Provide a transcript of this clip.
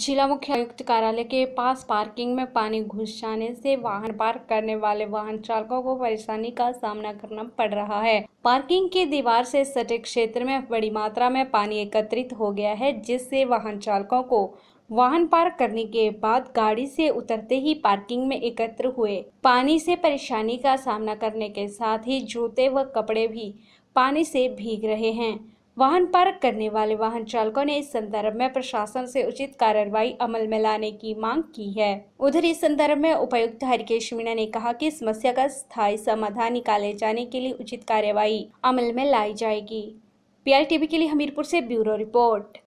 जिला मुख्य आयुक्त कार्यालय के पास पार्किंग में पानी घुस जाने से वाहन पार्क करने वाले वाहन चालकों को परेशानी का सामना करना पड़ रहा है पार्किंग की दीवार से सटे क्षेत्र में बड़ी मात्रा में पानी एकत्रित हो गया है जिससे वाहन चालकों को वाहन पार्क करने के बाद गाड़ी से उतरते ही पार्किंग में एकत्र हुए पानी से परेशानी का सामना करने के साथ ही जूते व कपड़े भी पानी से भीग रहे हैं वाहन पार्क करने वाले वाहन चालकों ने इस संदर्भ में प्रशासन से उचित कार्रवाई अमल में लाने की मांग की है उधर इस संदर्भ में उपायुक्त हरिकेश मीणा ने कहा कि समस्या का स्थायी समाधान निकाले जाने के लिए उचित कार्यवाही अमल में लाई जाएगी पी के लिए हमीरपुर से ब्यूरो रिपोर्ट